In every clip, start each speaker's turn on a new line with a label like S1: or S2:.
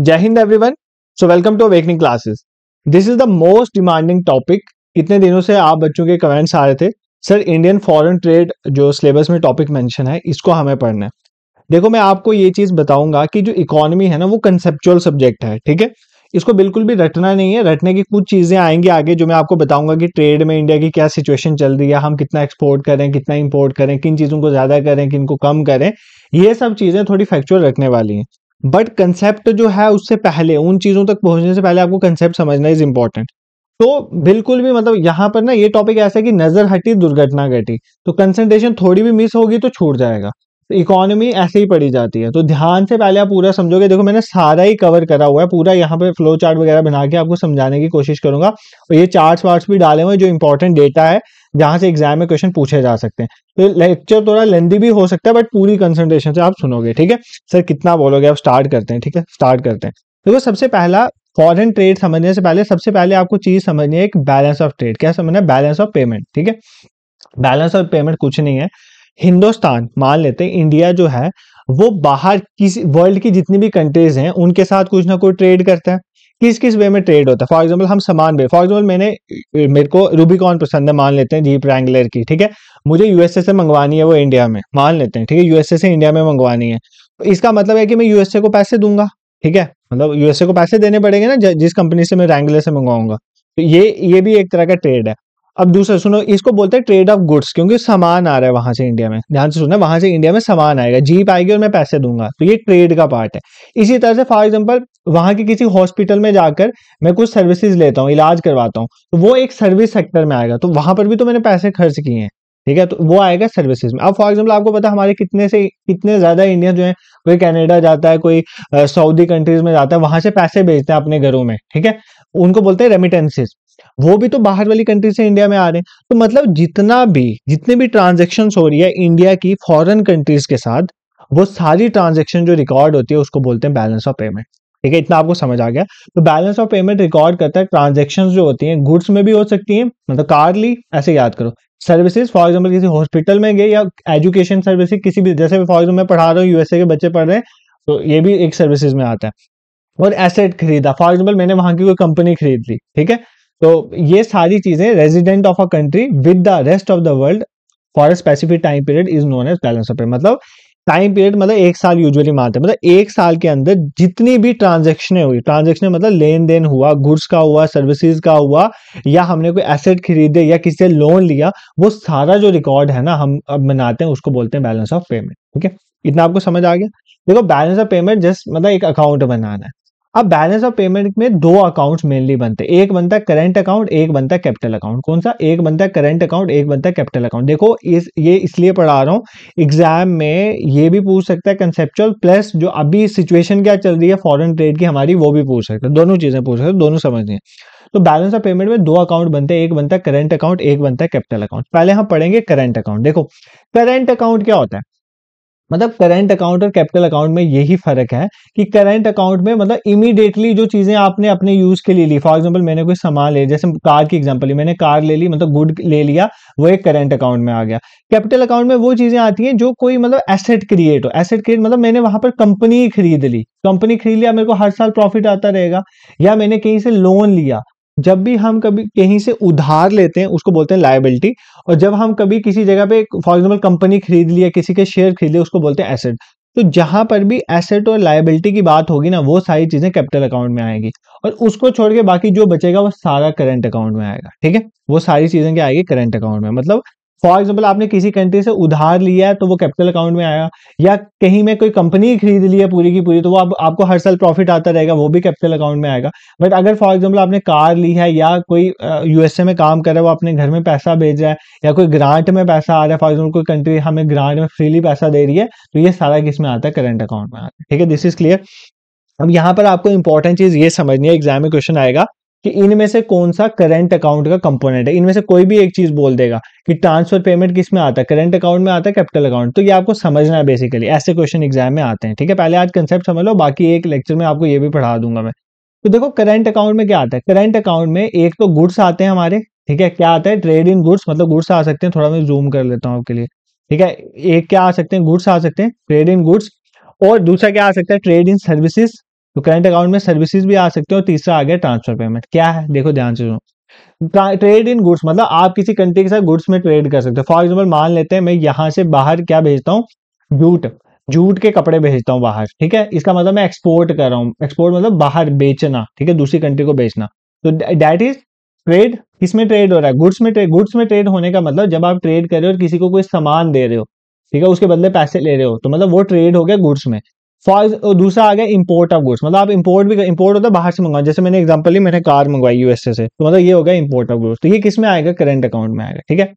S1: जय हिंद everyone so welcome to Awakening Classes this is the most demanding topic इतने दिनों से आप बच्चों के कमेंट्स आ रहे थे सर इंडियन फॉरेन ट्रेड जो सिलेबस में टॉपिक मेंशन है इसको हमें पढ़ना है देखो मैं आपको ये चीज बताऊंगा कि जो इकोनॉमी है ना वो कंसेप्चुअल सब्जेक्ट है ठीक है इसको बिल्कुल भी रटना नहीं है रटने की कुछ चीजें आएंगी आगे जो मैं आपको बताऊंगा कि ट्रेड में इंडिया की क्या सिचुएशन चल रही है हम कितना एक्सपोर्ट करें कितना इंपोर्ट करें किन चीजों को ज्यादा करें किन को कम करें ये सब चीजें थोड़ी फैक्चुअल रखने वाली हैं बट कंसेप्ट जो है उससे पहले उन चीज़ों तक पहुंचने से पहले आपको कंसेप्ट समझना इज इंपॉर्टेंट तो बिल्कुल भी मतलब यहां पर ना ये टॉपिक ऐसा है कि नजर हटी दुर्घटना घटी तो कंसेंट्रेशन थोड़ी भी मिस होगी तो छूट जाएगा इकोनॉमी ऐसे ही पड़ी जाती है तो ध्यान से पहले आप पूरा समझोगे देखो मैंने सारा ही कवर करा हुआ है पूरा यहाँ पे फ्लो चार्ट वगैरह बना के आपको समझाने की कोशिश करूंगा और ये चार्ट वार्ट्स भी डाले हुए जो इंपॉर्टेंट डेटा है जहां से एग्जाम में क्वेश्चन पूछे जा सकते हैं तो लेक्चर थोड़ा लेंदी भी हो सकता है बट पूरी कंसंट्रेशन से आप सुनोगे ठीक है सर कितना बोलोगे आप स्टार्ट करते हैं ठीक है स्टार्ट करते हैं देखो तो सबसे पहला फॉरन ट्रेड समझने से पहले सबसे पहले आपको चीज समझनी है एक बैलेंस ऑफ ट्रेड क्या समझना है बैलेंस ऑफ पेमेंट ठीक है बैलेंस ऑफ पेमेंट कुछ नहीं है हिंदुस्तान मान लेते हैं इंडिया जो है वो बाहर किसी वर्ल्ड की जितनी भी कंट्रीज हैं उनके साथ कुछ ना कुछ ट्रेड करता है किस किस वे में ट्रेड होता है फॉर एग्जाम्पल हम समान बेच फॉर एग्जाम्पल मैंने मेरे को रूबीकॉन पसंद है मान लेते हैं जीप रैंगलर की ठीक है मुझे यूएसए से मंगवानी है वो इंडिया में मान लेते हैं ठीक है यूएसए से इंडिया में मंगवानी है तो इसका मतलब है कि मैं यूएसए को पैसे दूंगा ठीक है मतलब यूएसए को पैसे देने पड़ेंगे ना जिस कंपनी से मैं रैंगलर से मंगवाऊंगा तो ये ये भी एक तरह का ट्रेड है अब दूसरा सुनो इसको बोलते हैं ट्रेड ऑफ गुड्स क्योंकि सामान आ रहा है वहां से इंडिया में ध्यान से सुनना वहां से इंडिया में सामान आएगा जीप आएगी और मैं पैसे दूंगा तो ये ट्रेड का पार्ट है इसी तरह से फॉर एग्जाम्पल वहां के किसी हॉस्पिटल में जाकर मैं कुछ सर्विसेज लेता हूँ इलाज करवाता हूँ तो वो एक सर्विस सेक्टर में आएगा तो वहां पर भी तो मैंने पैसे खर्च किए हैं ठीक है तो वो आएगा सर्विसेज में अब फॉर एग्जाम्पल आपको पता है हमारे कितने से कितने ज्यादा इंडियन जो है कोई कैनेडा जाता है कोई सऊदी कंट्रीज में जाता है वहां से पैसे भेजते हैं अपने घरों में ठीक है उनको बोलते हैं रेमिटेंसेज वो भी तो बाहर वाली कंट्री से इंडिया में आ रहे हैं तो मतलब जितना भी जितने भी ट्रांजेक्शन हो रही है इंडिया की फॉरन कंट्रीज के साथ वो सारी ट्रांजेक्शन जो रिकॉर्ड होती है उसको बोलते हैं बैलेंस ऑफ पेमेंट ठीक है इतना आपको समझ आ गया तो बैलेंस ऑफ पेमेंट रिकॉर्ड करता है ट्रांजेक्शन जो होती हैं गुड्स में भी हो सकती हैं मतलब कार ली ऐसे याद करो सर्विसेज फॉर एग्जांपल किसी हॉस्पिटल में गए या एजुकेशन सर्विसेज किसी भी जैसे फॉर एग्जाम्पल मैं पढ़ा रहा हूँ यूएसए के बच्चे पढ़ रहे हैं तो ये भी एक सर्विसेज में आता है और एसेट खरीदा फॉर एग्जाम्पल मैंने वहां की कोई कंपनी खरीद ली ठीक है तो ये सारी चीजें resident of a country with the rest of the world for a specific time period is known as balance of payment मतलब टाइम पीरियड मतलब एक साल यूजुअली मानते हैं मतलब एक साल के अंदर जितनी भी ट्रांजेक्शने हुई ट्रांजेक्शन मतलब लेन देन हुआ गुड्स का हुआ सर्विसेज का हुआ या हमने कोई एसेट खरीदे या किसी से लोन लिया वो सारा जो रिकॉर्ड है ना हम अब बनाते हैं उसको बोलते हैं बैलेंस ऑफ पेमेंट ठीक है इतना आपको समझ आ गया देखो बैलेंस ऑफ पेमेंट जस्ट मतलब एक अकाउंट बनाना है अब बैलेंस ऑफ पेमेंट में दो अकाउंट मेनली बनते हैं एक बनता है करंट अकाउंट एक बनता है कैपिटल अकाउंट कौन सा एक बनता है करंट अकाउंट एक बनता है कैपिटल अकाउंट देखो इस ये इसलिए पढ़ा रहा हूँ एग्जाम में ये भी पूछ सकता है कंसेप्चुअल प्लस जो अभी सिचुएशन क्या चल रही है फॉरन ट्रेड की हमारी वो भी पूछ सकता है दोनों चीज़ें पूछ सकते दोनों समझ है तो बैलेंस ऑफ पेमेंट में दो अकाउंट बनते हैं एक बनता है करंट अकाउंट एक बनता है कैपिटल अकाउंट पहले हम पढ़ेंगे करंट अकाउंट देखो करंट अकाउंट क्या होता है मतलब करंट अकाउंट और कैपिटल अकाउंट में यही फर्क है कि करंट अकाउंट में मतलब इमीडिएटली जो चीजें आपने अपने यूज के लिए ली फॉर एग्जांपल मैंने कोई सामान ले जैसे कार की एग्जांपल मैंने कार ले ली मतलब गुड ले लिया वो एक करंट अकाउंट में आ गया कैपिटल अकाउंट में वो चीजें आती हैं जो कोई मतलब एसेट क्रिएट हो एसेट क्रिएट मतलब मैंने वहां पर कंपनी खरीद ली कंपनी खरीद लिया मेरे को हर साल प्रॉफिट आता रहेगा या मैंने कहीं से लोन लिया जब भी हम कभी कहीं से उधार लेते हैं उसको बोलते हैं लाइबिलिटी और जब हम कभी किसी जगह पे फॉर एग्जाम्पल कंपनी खरीद लिया किसी के शेयर खरीद लिया उसको बोलते हैं एसेट तो जहां पर भी एसेट और लाइबिलिटी की बात होगी ना वो सारी चीजें कैपिटल अकाउंट में आएगी और उसको छोड़ के बाकी जो बचेगा वो सारा करंट अकाउंट में आएगा ठीक है वो सारी चीजें क्या आएगी करंट अकाउंट में मतलब फॉर एग्जाम्पल आपने किसी कंट्री से उधार लिया है तो वो कैपिटल अकाउंट में आया या कहीं में कोई कंपनी खरीद ली है पूरी की पूरी तो वो आप, आपको हर साल प्रॉफिट आता रहेगा वो भी कैपिटल अकाउंट में आएगा बट अगर फॉर एग्जाम्पल आपने कार ली है या कोई यूएसए में काम कर रहा है वो अपने घर में पैसा भेज रहा है या कोई ग्रांट में पैसा आ रहा है फॉर एग्जाम्पल कोई कंट्री हमें ग्रांट में फ्रीली पैसा दे रही है तो ये सारा किस में आता है करंट अकाउंट में आता है ठीक है दिस इज क्लियर अब यहाँ पर आपको इंपॉर्टेंट चीज ये समझनी है एग्जाम में क्वेश्चन आएगा कि इनमें से कौन सा करंट अकाउंट का कंपोनेंट है इनमें से कोई भी एक चीज बोल देगा कि ट्रांसफर पेमेंट किस में आता है करंट अकाउंट में आता है कैपिटल अकाउंट तो ये आपको समझना है बेसिकली ऐसे क्वेश्चन एग्जाम में आते हैं ठीक है पहले आज कंसेप्ट समझ लो बाकी एक लेक्चर में आपको ये भी पढ़ा दूंगा मैं तो देखो करंट अकाउंट में क्या आता है करंट अकाउंट में एक तो गुड्स आते हैं हमारे ठीक है क्या आता है ट्रेड इन गुड्स मतलब गुड्स आ सकते हैं थोड़ा मैं जूम कर लेता हूँ आपके लिए ठीक है एक क्या आ सकते हैं गुड्स आ सकते हैं ट्रेड इन गुड्स और दूसरा क्या आ सकता है ट्रेड इन सर्विसेज तो करंट अकाउंट में सर्विसेज भी आ सकते हैं और तीसरा आ गया ट्रांसफर पेमेंट क्या है देखो ध्यान से सुनो ट्रेड इन गुड्स मतलब आप किसी कंट्री के साथ गुड्स में ट्रेड कर सकते हो फॉर एग्जाम्पल मान लेते हैं मैं यहां से बाहर क्या भेजता हूँ जूट जूट के कपड़े भेजता हूँ बाहर ठीक है इसका मतलब मैं एक्सपोर्ट कर रहा हूँ एक्सपोर्ट मतलब बाहर बेचना ठीक है दूसरी कंट्री को बेचना तो डैट इज ट्रेड किसमें ट्रेड हो रहा है गुड्स में ट्रेड गुड्स में ट्रेड होने का मतलब जब आप ट्रेड कर रहे हो और किसी को कोई सामान दे रहे हो ठीक है उसके बदले पैसे ले रहे हो तो मतलब वो ट्रेड हो गया गुड्स में फॉर दूसरा आ गया इंपोर्ट ऑफ गुड्स मतलब आप इंपोर्ट भी इंपोर्ट होता है बाहर से मंगवाओ जैसे मैंने एग्जांपल ली मैंने कार मंगवाई यूएसए से तो मतलब ये होगा इंपोर्ट ऑफ गुड्स तो ये किस में आएगा करंट अकाउंट में आएगा ठीक है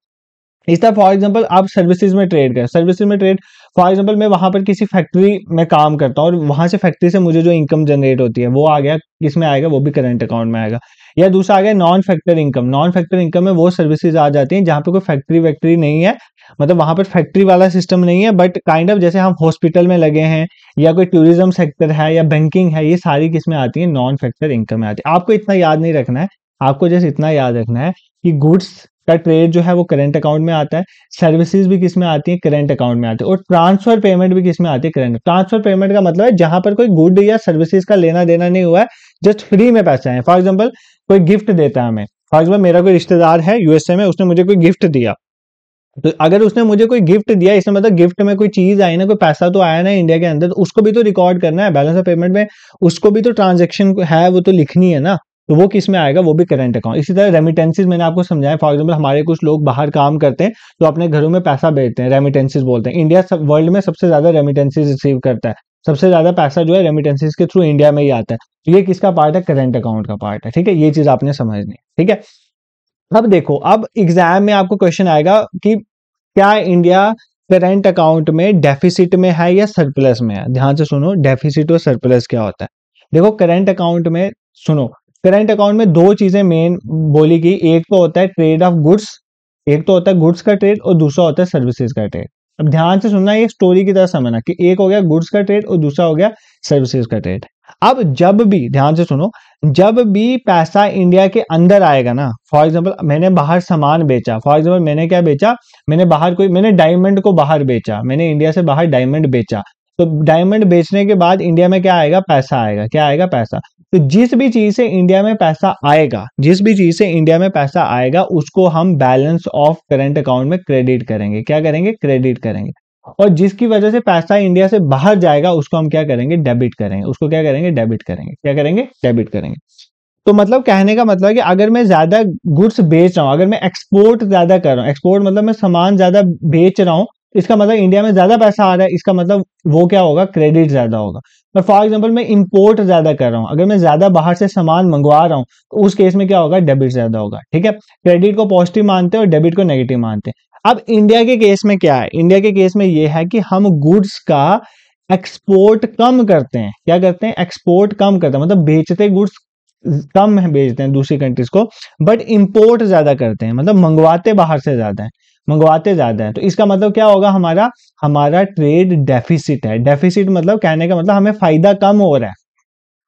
S1: इस तरह फॉर एग्जाम्पल आप सर्विसेज में ट्रेड करें सर्विसेज में ट्रेड फॉर एग्जाम्पल मैं वहां पर किसी फैक्ट्री में काम करता हूँ और वहां से फैक्ट्री से मुझे जो इनकम जनरेट होती है वो आ गया किस में आएगा वो भी करंट अकाउंट में आएगा या दूसरा आ गया non factor income non factor income में वो सर्विसेज आ जाती हैं जहाँ पे कोई फैक्ट्री वैक्ट्री नहीं है मतलब वहां पर फैक्ट्री वाला सिस्टम नहीं है बट काइंड ऑफ जैसे हम हॉस्पिटल में लगे हैं या कोई टूरिज्म सेक्टर है या बैंकिंग है ये सारी किस्में आती है नॉन फैक्टर इनकम में आती है आपको इतना याद नहीं रखना है आपको जैसे इतना याद रखना है कि गुड्स का ट्रेड जो है वो करंट अकाउंट में आता है सर्विसेज भी किस में आती है करंट अकाउंट में आती है और ट्रांसफर पेमेंट भी किस में आती है करंट ट्रांसफर पेमेंट का मतलब है जहां पर कोई गुड या सर्विसेज का लेना देना नहीं हुआ है जस्ट फ्री में पैसा है फॉर एग्जाम्पल कोई गिफ्ट देता है हमें फॉर एग्जाम्पल मेरा कोई रिश्तेदार है यूएसए में उसने मुझे कोई गिफ्ट दिया तो अगर उसने मुझे कोई गिफ्ट दिया इसमें मतलब गिफ्ट में कोई चीज आई ना कोई पैसा तो आया ना इंडिया के अंदर तो उसको भी तो रिकॉर्ड करना है बैलेंस ऑफ पेमेंट में उसको भी तो ट्रांजेक्शन है वो तो लिखनी है ना तो वो किस में आएगा वो भी करंट अकाउंट इसी तरह रेमिटेंसिस मैंने आपको समझाया फॉर एग्जाम्पल हमारे कुछ लोग बाहर काम करते हैं तो अपने घरों में पैसा भेजते हैं रेमिटेंसिस बोलते हैं इंडिया वर्ल्ड में सबसे ज्यादा रेमिटेंसिस रिसीव करता है सबसे ज्यादा पैसा जो है रेमिटेंसिस के थ्रू इंडिया में ही आता है तो ये किसका पार्ट है करंट अकाउंट का पार्ट है ठीक है ये चीज आपने समझनी ठीक है अब देखो अब एग्जाम में आपको क्वेश्चन आएगा कि क्या इंडिया करेंट अकाउंट में डेफिसिट में है या सरप्लस में है ध्यान से सुनो डेफिसिट और सरप्लस क्या होता है देखो करेंट अकाउंट में सुनो करंट अकाउंट में दो चीजें मेन बोली गई एक तो होता है ट्रेड ऑफ गुड्स एक तो होता है गुड्स का ट्रेड और दूसरा होता है सर्विसेज का ट्रेड अब ध्यान से सुनना ये स्टोरी की तरह समझना कि एक हो गया गुड्स का ट्रेड और दूसरा हो गया सर्विसेज का ट्रेड अब जब भी ध्यान से सुनो जब भी पैसा इंडिया के अंदर आएगा ना फॉर एग्जाम्पल मैंने बाहर सामान बेचा फॉर एग्जाम्पल मैंने क्या बेचा मैंने बाहर कोई मैंने डायमंड को बाहर बेचा मैंने इंडिया से बाहर डायमंड बेचा तो डायमंड बेचने के बाद इंडिया में क्या आएगा पैसा आएगा क्या आएगा पैसा तो जिस भी चीज से इंडिया में पैसा आएगा जिस भी चीज से इंडिया में पैसा आएगा उसको हम बैलेंस ऑफ करंट अकाउंट में क्रेडिट करेंगे क्या करेंगे क्रेडिट करेंगे और जिसकी वजह से पैसा इंडिया से बाहर जाएगा उसको हम क्या करेंगे डेबिट करेंगे उसको क्या करेंगे डेबिट करेंगे क्या करेंगे डेबिट करेंगे तो मतलब कहने का मतलब है कि अगर मैं ज्यादा गुड्स बेच रहा हूं अगर मैं एक्सपोर्ट ज्यादा कर रहा हूँ एक्सपोर्ट मतलब मैं सामान ज्यादा बेच रहा हूँ इसका मतलब इंडिया में ज्यादा पैसा आ रहा है इसका मतलब वो क्या होगा क्रेडिट ज्यादा होगा पर फॉर एग्जाम्पल मैं इंपोर्ट ज्यादा कर रहा हूँ अगर मैं ज्यादा बाहर से सामान मंगवा रहा हूँ तो उस केस में क्या होगा डेबिट ज्यादा होगा ठीक है क्रेडिट को पॉजिटिव मानते हैं और डेबिट को नेगेटिव मानते हैं अब इंडिया के केस में क्या है इंडिया के केस में यह है कि हम गुड्स का एक्सपोर्ट कम करते हैं क्या करते हैं एक्सपोर्ट कम करते हैं मतलब बेचते गुड्स कम है बेचते हैं दूसरी कंट्रीज को बट इंपोर्ट ज्यादा करते हैं मतलब मंगवाते बाहर से ज्यादा है मंगवाते ज्यादा है तो इसका मतलब क्या होगा हमारा हमारा ट्रेड डेफिसिट है डेफिसिट मतलब कहने का मतलब हमें फायदा कम हो रहा है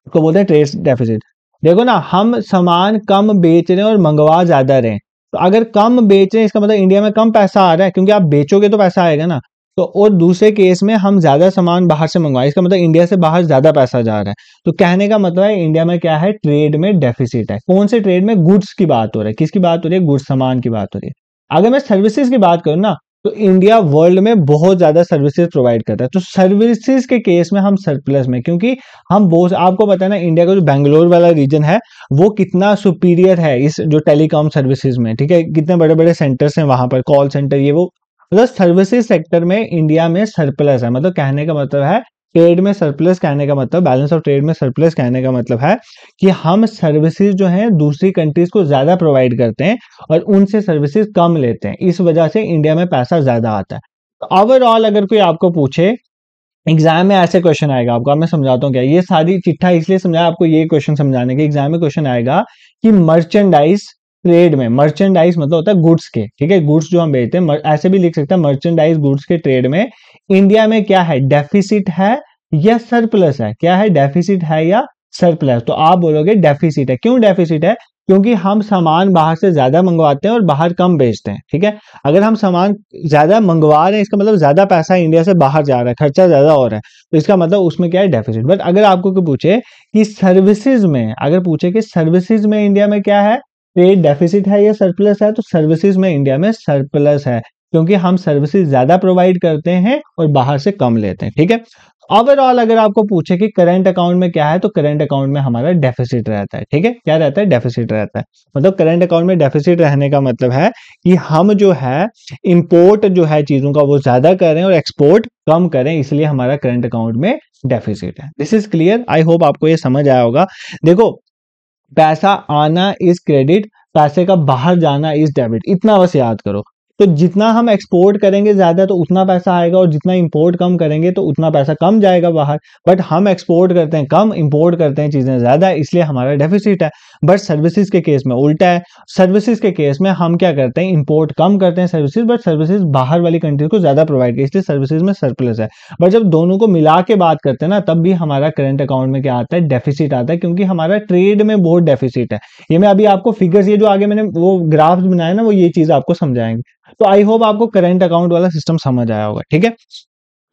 S1: उसको बोलते हैं ट्रेड डेफिसिट देखो ना हम सामान कम बेच रहे हैं और मंगवा ज्यादा रहे हैं तो अगर कम बेच रहे हैं इसका मतलब इंडिया में कम पैसा आ रहा है क्योंकि आप बेचोगे तो पैसा आएगा ना तो और दूसरे केस में हम ज़्यादा सामान बाहर से मंगवाए इसका मतलब इंडिया से बाहर ज़्यादा पैसा जा रहा है तो कहने का मतलब है इंडिया में क्या है ट्रेड में डेफिसिट है कौन से ट्रेड में गुड्स की बात हो रही है किसकी बात हो रही है गुड्स सामान की बात हो रही है अगर मैं सर्विसेज की बात करूँ ना तो इंडिया वर्ल्ड में बहुत ज़्यादा सर्विसेज प्रोवाइड करता है तो सर्विसेज के केस में हम सरप्लस में क्योंकि हम बहुत आपको पता है ना इंडिया का जो बैंगलोर वाला रीजन है वो कितना सुपीरियर है इस जो टेलीकॉम सर्विसेज में ठीक है कितने बड़े बड़े सेंटर्स हैं वहां पर कॉल सेंटर ये वो मतलब सर्विसेज सेक्टर में इंडिया में सरप्लस है मतलब कहने का मतलब है ट्रेड में सरप्लस कहने का मतलब बैलेंस ऑफ ट्रेड में सरप्लस कहने का मतलब है कि हम सर्विसेज जो है दूसरी कंट्रीज को ज्यादा प्रोवाइड करते हैं और उनसे सर्विसेज कम लेते हैं इस वजह से इंडिया में पैसा ज्यादा आता है ओवरऑल तो अगर कोई आपको पूछे एग्जाम में ऐसे क्वेश्चन आएगा आपको मैं समझाता हूँ क्या ये सारी चिट्ठा इसलिए समझाया आपको ये क्वेश्चन समझाने के एग्जाम में क्वेश्चन आएगा कि मर्चेंडाइज ट्रेड में मर्चेंडाइज मतलब होता है गुड्स के ठीक है गुड्स जो हम बेचते हैं ऐसे भी लिख सकते हैं मर्चेंडाइज गुड्स के ट्रेड में इंडिया में क्या है डेफिसिट है या सरप्लस है क्या है डेफिसिट है या सरप्लस तो आप बोलोगे डेफिसिट है क्यों डेफिसिट है क्योंकि हम सामान बाहर से ज्यादा मंगवाते हैं और बाहर कम बेचते हैं ठीक है अगर हम सामान ज्यादा मंगवा रहे हैं इसका मतलब ज्यादा पैसा इंडिया से बाहर जा रहा है खर्चा ज्यादा हो रहा है तो इसका मतलब उसमें क्या है डेफिसिट बट अगर आपको पूछे कि सर्विसेज में अगर पूछे कि सर्विसेज में इंडिया में क्या है ट्रेड तो डेफिसिट है या सरप्लस है तो सर्विसेज में इंडिया में सरप्लस है क्योंकि हम सर्विसेज ज्यादा प्रोवाइड करते हैं और बाहर से कम लेते हैं ठीक है ओवरऑल अगर आपको पूछे कि करंट अकाउंट में क्या है तो करंट अकाउंट में हमारा डेफिसिट रहता है ठीक है क्या रहता है डेफिसिट रहता है मतलब करंट अकाउंट में डेफिसिट रहने का मतलब है कि हम जो है इंपोर्ट जो है चीजों का वो ज्यादा करें और एक्सपोर्ट कम करें इसलिए हमारा करंट अकाउंट में डेफिसिट है this is clear I hope आपको ये समझ आया होगा देखो पैसा आना इज क्रेडिट पैसे का बाहर जाना इज डेबिट इतना बस याद करो तो जितना हम एक्सपोर्ट करेंगे ज़्यादा तो उतना पैसा आएगा और जितना इंपोर्ट कम करेंगे तो उतना पैसा कम जाएगा बाहर बट हम एक्सपोर्ट करते हैं कम इंपोर्ट करते हैं चीज़ें ज़्यादा इसलिए हमारा डेफिसिट है बट सर्विसेज के केस में उल्टा है सर्विसेज के केस में हम क्या करते हैं इंपोर्ट कम करते हैं सर्विसेज बट सर्विसेज बाहर वाली कंट्रीज को ज़्यादा प्रोवाइड करें इसलिए सर्विसेज में सरप्लस है बट जब दोनों को मिला के बात करते हैं ना तब भी हमारा करंट अकाउंट में क्या आता है डेफिसिट आता है क्योंकि हमारा ट्रेड में बहुत डेफिसिट है ये मैं अभी आपको फिगर्स ये जो आगे मैंने वो ग्राफ्स बनाए ना वो ये चीज़ आपको समझाएंगे तो आई होप आपको करेंट अकाउंट वाला सिस्टम समझ आया होगा ठीक है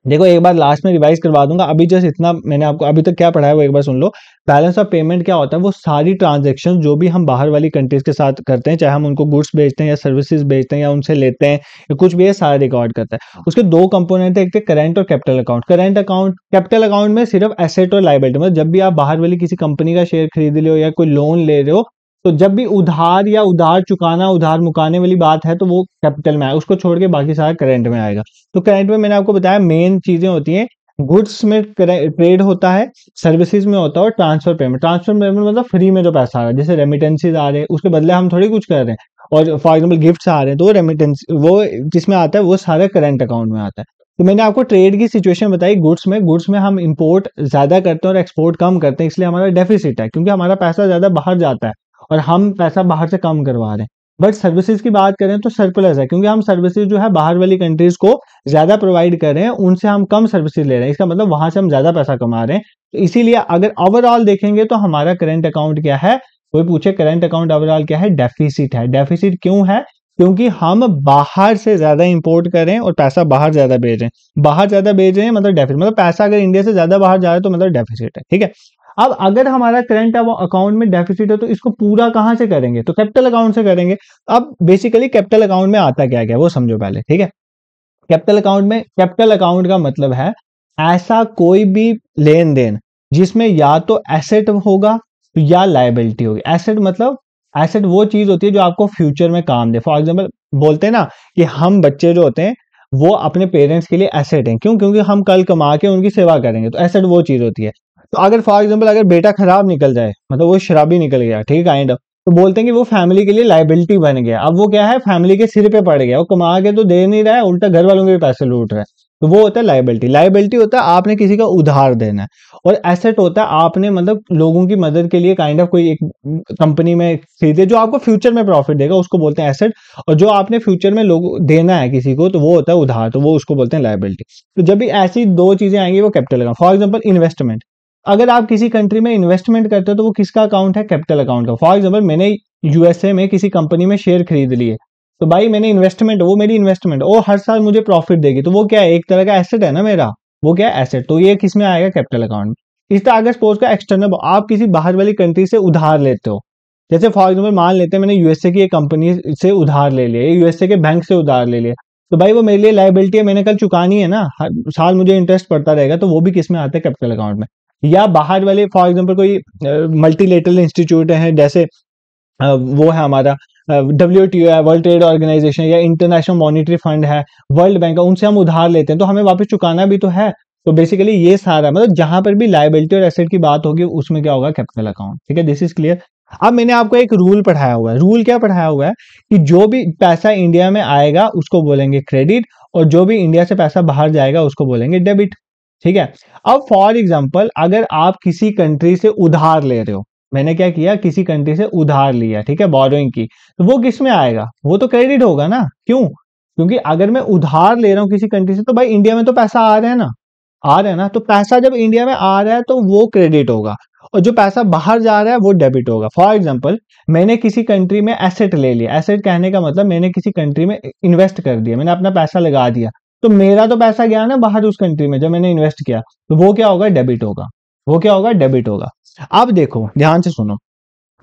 S1: देखो एक बार लास्ट में रिवाइज करवा दूंगा अभी जस्ट इतना मैंने आपको अभी तक तो क्या पढ़ाया वो एक बार सुन लो बैलेंस ऑफ पेमेंट क्या होता है वो सारी ट्रांजेक्शन जो भी हम बाहर वाली कंट्रीज के साथ करते हैं चाहे हम उनको गुड्स बेचते हैं या सर्विसेज बेचते हैं या उनसे लेते हैं या कुछ भी है सारा रिकॉर्ड करता है उसके दो कंपोनेंट है एक थे तो करेंट और capital account current account capital account में सिर्फ एसेट और लाइबिलिटी मतलब जब भी आप बाहर वाली किसी कंपनी का शेयर खरीद लो हो या कोई लोन ले रहे हो तो जब भी उधार या उधार चुकाना उधार मुकाने वाली बात है तो वो कैपिटल में आएगा उसको छोड़ के बाकी सारा करंट में आएगा तो करंट में मैंने आपको बताया मेन चीजें होती हैं गुड्स में ट्रेड होता है सर्विसेज में होता है और ट्रांसफर पेमेंट ट्रांसफर पेमेंट मतलब फ्री में जो पैसा आ रहा है जैसे रेमिटेंसीज आ रहे हैं उसके बदले हम थोड़ी कुछ कर रहे हैं और फॉर एग्जाम्पल गिफ्ट्स आ रहे हैं तो वो रेमिटेंस वो जिसमें आता है वो सारा करंट अकाउंट में आता है तो मैंने आपको ट्रेड की सिचुएशन बताई गुड्स में गुड्स में हम इंपोर्ट ज़्यादा करते हैं और एक्सपोर्ट कम करते हैं इसलिए हमारा डेफिसिट है क्योंकि हमारा पैसा ज़्यादा बाहर जाता है और हम पैसा बाहर से कम करवा रहे हैं बट सर्विसेज की बात करें तो सरप्लस है क्योंकि हम सर्विसेज जो है बाहर वाली कंट्रीज को ज्यादा प्रोवाइड कर रहे हैं उनसे हम कम सर्विसेज ले रहे हैं इसका मतलब वहां से हम ज्यादा पैसा कमा रहे हैं तो इसीलिए अगर ओवरऑल देखेंगे तो हमारा करंट अकाउंट क्या है कोई पूछे करंट अकाउंट ओवरऑल क्या है डेफिसिट है डेफिसिट क्यों है क्योंकि हम बाहर से ज्यादा इंपोर्ट करें और पैसा बाहर ज्यादा भेज रहे हैं बाहर ज्यादा भेज रहे हैं मतलब डेफिसिट मतलब पैसा अगर इंडिया से ज्यादा बाहर जा रहा है तो मतलब डेफिसिट है ठीक है अब अगर हमारा करंट अकाउंट में डेफिसिट है तो इसको पूरा कहां से करेंगे तो कैपिटल अकाउंट से करेंगे अब बेसिकली कैपिटल अकाउंट में आता क्या क्या वो समझो पहले ठीक है कैपिटल अकाउंट में कैपिटल अकाउंट का मतलब है ऐसा कोई भी लेन देन जिसमें या तो एसेट होगा या लाइबिलिटी होगी एसेट मतलब एसेट वो चीज होती है जो आपको फ्यूचर में काम दे फॉर एग्जाम्पल बोलते हैं ना कि हम बच्चे जो होते हैं वो अपने पेरेंट्स के लिए एसेट हैं क्यों क्योंकि हम कल कमा के उनकी सेवा करेंगे तो एसेट वो चीज होती है तो अगर फॉर एग्जाम्पल अगर बेटा खराब निकल जाए मतलब वो शराबी निकल गया ठीक है काइंड ऑफ तो बोलते हैं कि वो फैमिली के लिए लाइबिलिटी बन गया अब वो क्या है फैमिली के सिर पे पड़ गया वो कमा के तो दे नहीं रहा है उल्टा घर वालों के भी पैसे लूट रहा है तो वो होता है लाइबिलिटी लाइबिलिटी होता है आपने किसी का उधार देना है और एसेट होता है आपने मतलब लोगों की मदद के लिए काइंड kind ऑफ of कोई एक कंपनी में खरीदे जो आपको फ्यूचर में प्रॉफिट देगा उसको बोलते हैं एसेट और जो आपने फ्यूचर में लोग देना है किसी को तो वो होता है उधार तो वो उसको बोलते हैं लाइबिलिटी तो जब भी ऐसी दो चीजें आएंगी वो कैपिटल फॉर एग्जाम्पल इन्वेस्टमेंट अगर आप किसी कंट्री में इन्वेस्टमेंट करते हो तो वो किसका अकाउंट है कैपिटल अकाउंट का फॉर एग्जाम्पल मैंने यूएसए में किसी कंपनी में शेयर खरीद लिए तो भाई मैंने इन्वेस्टमेंट वो मेरी इन्वेस्टमेंट वो हर साल मुझे प्रॉफिट देगी तो वो क्या है एक तरह का एसेट है ना मेरा वो क्या है एसेट तो ये किस में आएगा कैपिटल अकाउंट में इस तरह अगर सपोज का एक्सटर्नल आप किसी बाहर वाली कंट्री से उधार लेते हो जैसे फॉर एग्जाम्पल मान लेते हैं मैंने यूएसए की एक कंपनी से उधार ले लिया यूएसए के बैंक से उधार ले लिया तो भाई वो मेरे लिए लाइबिलिटी है मैंने कल चुकानी है ना हर साल मुझे इंटरेस्ट पड़ता रहेगा तो वो भी किस में आता है कैपिटल अकाउंट में या बाहर वाले फॉर एग्जाम्पल कोई मल्टीलेटरल इंस्टीट्यूट है जैसे वो है हमारा डब्ल्यू टी ओ है वर्ल्ड ट्रेड ऑर्गेनाइजेशन या इंटरनेशनल मॉनिटरी फंड है वर्ल्ड बैंक है उनसे हम उधार लेते हैं तो हमें वापस चुकाना भी तो है तो बेसिकली ये सारा मतलब जहां पर भी लाइबिलिटी और एसेट की बात होगी उसमें क्या होगा कैपिटल अकाउंट ठीक है दिस इज क्लियर अब मैंने आपको एक रूल पढ़ाया हुआ है रूल क्या पढ़ाया हुआ है कि जो भी पैसा इंडिया में आएगा उसको बोलेंगे क्रेडिट और जो भी इंडिया से पैसा बाहर जाएगा उसको बोलेंगे डेबिट ठीक है अब फॉर एग्जाम्पल अगर आप किसी कंट्री से उधार ले रहे हो मैंने क्या किया किसी कंट्री से उधार लिया ठीक है बोरोइंग की तो वो किस में आएगा वो तो क्रेडिट होगा ना क्यों क्योंकि अगर मैं उधार ले रहा हूँ किसी कंट्री से तो भाई इंडिया में तो पैसा आ रहा है ना आ रहा है ना तो पैसा जब इंडिया में आ रहा है तो वो क्रेडिट होगा और जो पैसा बाहर जा रहा है वो डेबिट होगा फॉर एग्जाम्पल मैंने किसी कंट्री में एसेट ले लिया एसेट कहने का मतलब मैंने किसी कंट्री में इन्वेस्ट कर दिया मैंने अपना पैसा लगा दिया तो मेरा तो पैसा गया ना बाहर उस कंट्री में जब मैंने इन्वेस्ट किया तो वो क्या होगा डेबिट होगा वो क्या होगा डेबिट होगा अब देखो ध्यान से सुनो